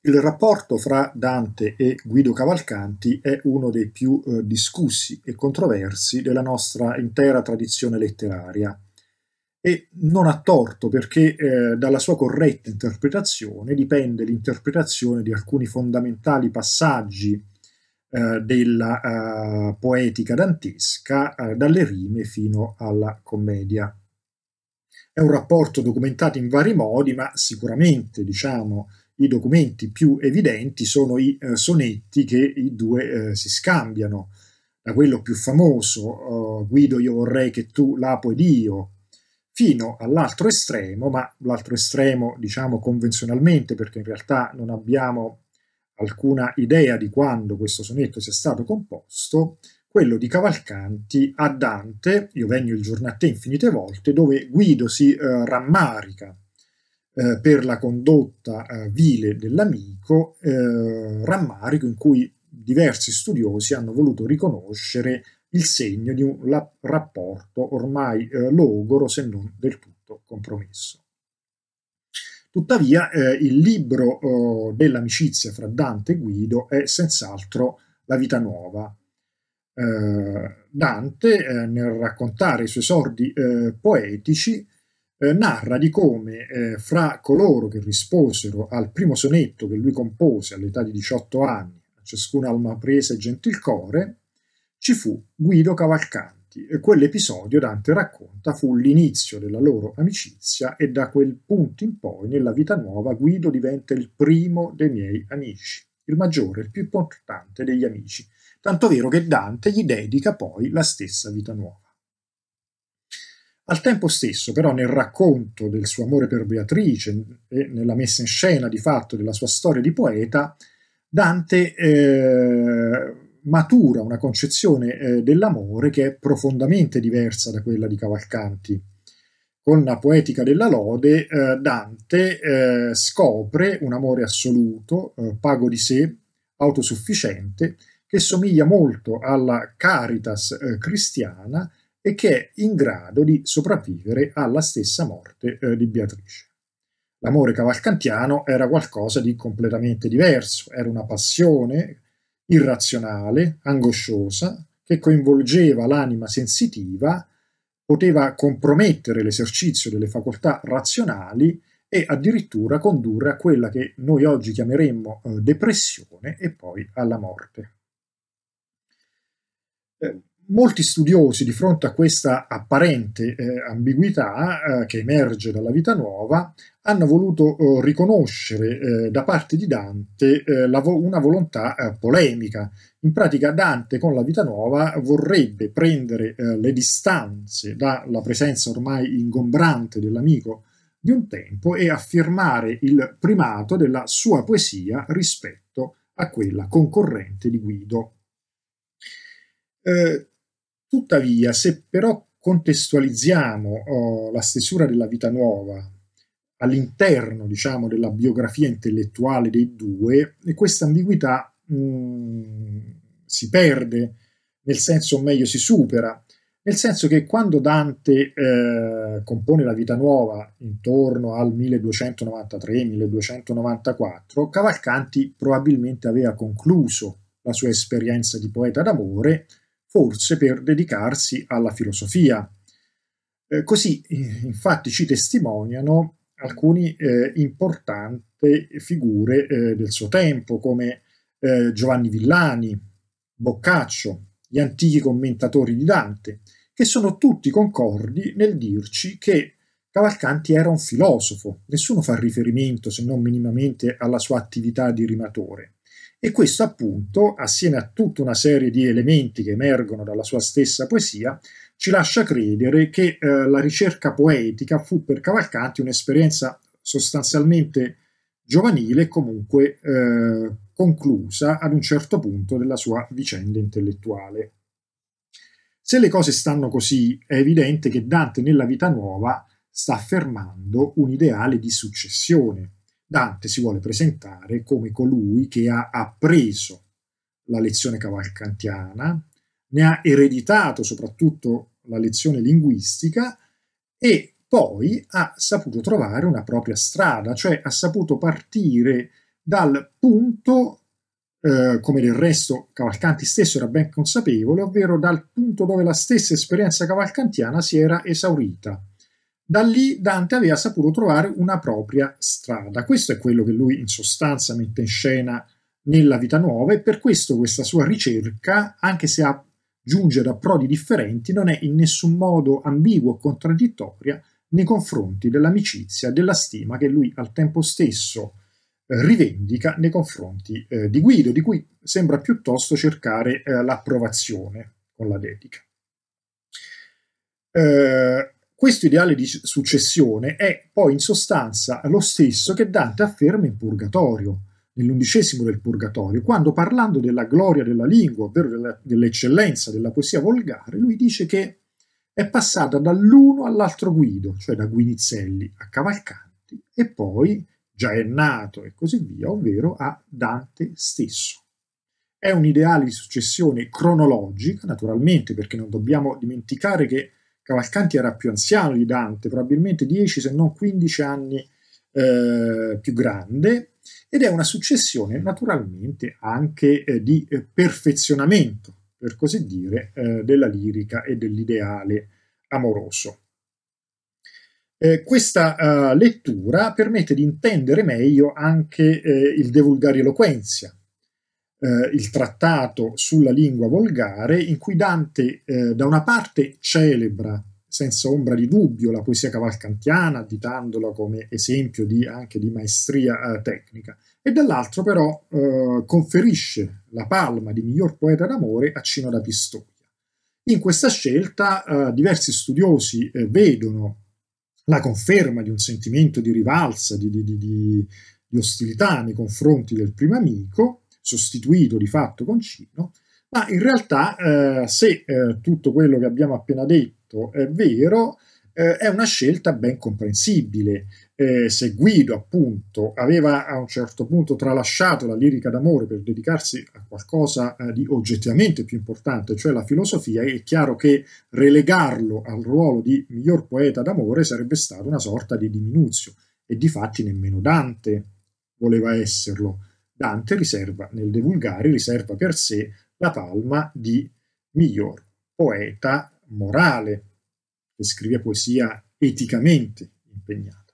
Il rapporto fra Dante e Guido Cavalcanti è uno dei più eh, discussi e controversi della nostra intera tradizione letteraria e non ha torto perché eh, dalla sua corretta interpretazione dipende l'interpretazione di alcuni fondamentali passaggi eh, della eh, poetica dantesca eh, dalle rime fino alla commedia. È un rapporto documentato in vari modi, ma sicuramente, diciamo, i documenti più evidenti sono i eh, sonetti che i due eh, si scambiano. Da quello più famoso, eh, Guido io vorrei che tu l'apo ed io, fino all'altro estremo, ma l'altro estremo diciamo convenzionalmente perché in realtà non abbiamo alcuna idea di quando questo sonetto sia stato composto, quello di Cavalcanti a Dante, Io vengo il giorno a te infinite volte, dove Guido si eh, rammarica eh, per la condotta eh, vile dell'amico, eh, rammarico in cui diversi studiosi hanno voluto riconoscere il segno di un la- rapporto ormai eh, logoro se non del tutto compromesso. Tuttavia il libro oh, dell'amicizia fra Dante e Guido è senz'altro la vita nuova, Dante, nel raccontare i suoi sordi eh, poetici, eh, narra di come eh, fra coloro che risposero al primo sonetto che lui compose all'età di 18 anni, a ciascuna alma presa e gentil core, ci fu Guido Cavalcanti e quell'episodio Dante racconta fu l'inizio della loro amicizia e da quel punto in poi nella vita nuova Guido diventa il primo dei miei amici, il maggiore, il più importante degli amici, tanto vero che Dante gli dedica poi la stessa vita nuova. Al tempo stesso, però, nel racconto del suo amore per Beatrice e nella messa in scena di fatto della sua storia di poeta, Dante eh, matura una concezione eh, dell'amore che è profondamente diversa da quella di Cavalcanti. Con la poetica della lode, eh, Dante eh, scopre un amore assoluto, eh, pago di sé, autosufficiente, che somiglia molto alla caritas eh, cristiana e che è in grado di sopravvivere alla stessa morte eh, di Beatrice. L'amore cavalcantiano era qualcosa di completamente diverso, era una passione irrazionale, angosciosa, che coinvolgeva l'anima sensitiva, poteva compromettere l'esercizio delle facoltà razionali e addirittura condurre a quella che noi oggi chiameremmo eh, depressione e poi alla morte. Eh, molti studiosi di fronte a questa apparente eh, ambiguità eh, che emerge dalla vita nuova hanno voluto eh, riconoscere eh, da parte di Dante eh, vo- una volontà eh, polemica. In pratica Dante con la vita nuova vorrebbe prendere le distanze dalla presenza ormai ingombrante dell'amico di un tempo e affermare il primato della sua poesia rispetto a quella concorrente di Guido. Eh, Tuttavia, se però contestualizziamo oh, la stesura della vita nuova all'interno, diciamo, della biografia intellettuale dei due, questa ambiguità mm, si perde, nel senso, o meglio, si supera, nel senso che quando Dante eh, compone la Vita Nuova intorno al 1293-1294, Cavalcanti probabilmente aveva concluso la sua esperienza di poeta d'amore forse per dedicarsi alla filosofia. Eh, così infatti ci testimoniano alcune eh, importanti figure eh, del suo tempo come eh, Giovanni Villani, Boccaccio, gli antichi commentatori di Dante, che sono tutti concordi nel dirci che Cavalcanti era un filosofo, nessuno fa riferimento se non minimamente alla sua attività di rimatore. E questo appunto, assieme a tutta una serie di elementi che emergono dalla sua stessa poesia, ci lascia credere che eh, la ricerca poetica fu per Cavalcanti un'esperienza sostanzialmente giovanile e comunque eh, conclusa ad un certo punto della sua vicenda intellettuale. Se le cose stanno così, è evidente che Dante nella vita nuova sta affermando un ideale di successione, Dante si vuole presentare come colui che ha appreso la lezione cavalcantiana, ne ha ereditato soprattutto la lezione linguistica e poi ha saputo trovare una propria strada, cioè ha saputo partire dal punto, eh, come del resto Cavalcanti stesso era ben consapevole, ovvero dal punto dove la stessa esperienza cavalcantiana si era esaurita. Da lì Dante aveva saputo trovare una propria strada. Questo è quello che lui in sostanza mette in scena nella Vita Nuova e per questo questa sua ricerca, anche se a giungere a prodi differenti, non è in nessun modo ambigua o contraddittoria nei confronti dell'amicizia della stima che lui al tempo stesso eh, rivendica nei confronti eh, di Guido, di cui sembra piuttosto cercare eh, l'approvazione con la dedica. Eh, questo ideale di successione è poi in sostanza lo stesso che Dante afferma in Purgatorio, nell'undicesimo del Purgatorio, quando parlando della gloria della lingua, ovvero della, dell'eccellenza della poesia volgare, lui dice che è passata dall'uno all'altro Guido, cioè da Guinizelli a Cavalcanti, e poi già è nato e così via, ovvero a Dante stesso. È un ideale di successione cronologica, naturalmente, perché non dobbiamo dimenticare che Cavalcanti era più anziano di Dante, probabilmente 10 se non 15 anni eh, più grande, ed è una successione naturalmente anche eh, di eh, perfezionamento, per così dire, eh, della lirica e dell'ideale amoroso. Eh, questa lettura permette di intendere meglio anche il De Vulgari Eloquenzia, eh, il trattato sulla lingua volgare, in cui Dante eh, da una parte celebra senza ombra di dubbio la poesia cavalcantiana, additandola come esempio di, anche di maestria eh, tecnica, e dall'altro però eh, conferisce la palma di miglior poeta d'amore a Cino da Pistoia. In questa scelta eh, diversi studiosi eh, vedono la conferma di un sentimento di rivalsa, di, di, di, di ostilità nei confronti del primo amico, sostituito di fatto con Cino, ma in realtà eh, se eh, tutto quello che abbiamo appena detto è vero, eh, è una scelta ben comprensibile. Eh, se Guido appunto aveva a un certo punto tralasciato la lirica d'amore per dedicarsi a qualcosa eh, di oggettivamente più importante, cioè la filosofia, è chiaro che relegarlo al ruolo di miglior poeta d'amore sarebbe stato una sorta di diminuzio e di fatti nemmeno Dante voleva esserlo Dante riserva nel De Vulgari, riserva per sé la palma di miglior poeta morale, che scrive poesia eticamente impegnata.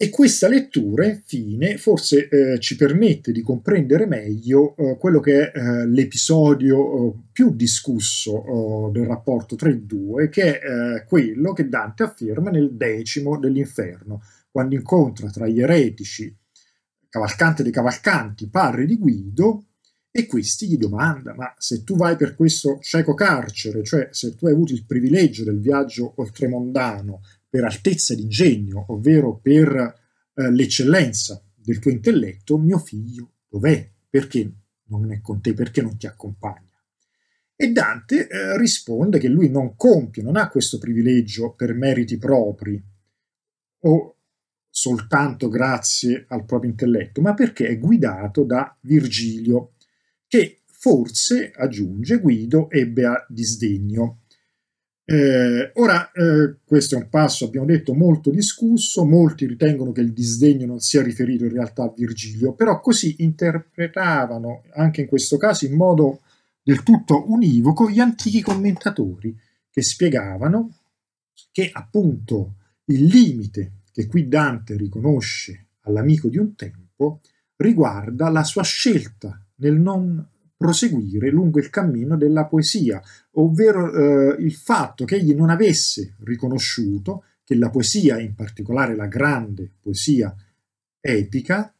E questa lettura, infine, forse eh, ci permette di comprendere meglio eh, quello che è eh, l'episodio eh, più discusso eh, del rapporto tra i due, che è eh, quello che Dante afferma nel decimo dell'inferno, quando incontra tra gli eretici Cavalcante dei Cavalcanti, padre di Guido, e questi gli domanda, ma se tu vai per questo cieco carcere, cioè se tu hai avuto il privilegio del viaggio oltremondano per altezza di ingegno, ovvero per eh, l'eccellenza del tuo intelletto, mio figlio dov'è? Perché non è con te? Perché non ti accompagna? E Dante eh, risponde che lui non compie, non ha questo privilegio per meriti propri o soltanto grazie al proprio intelletto, ma perché è guidato da Virgilio, che forse, aggiunge Guido, ebbe a disdegno. Eh, ora, eh, questo è un passo, abbiamo detto, molto discusso, molti ritengono che il disdegno non sia riferito in realtà a Virgilio, però così interpretavano, anche in questo caso in modo del tutto univoco, gli antichi commentatori che spiegavano che appunto il limite che qui Dante riconosce all'amico di un tempo riguarda la sua scelta nel non proseguire lungo il cammino della poesia, ovvero eh, il fatto che egli non avesse riconosciuto che la poesia, in particolare la grande poesia epica,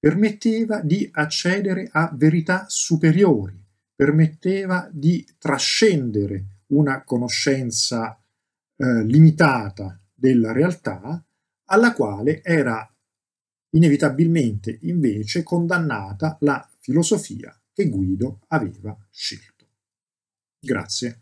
permetteva di accedere a verità superiori, permetteva di trascendere una conoscenza eh, limitata della realtà alla quale era inevitabilmente invece condannata la filosofia che Guido aveva scelto. Grazie.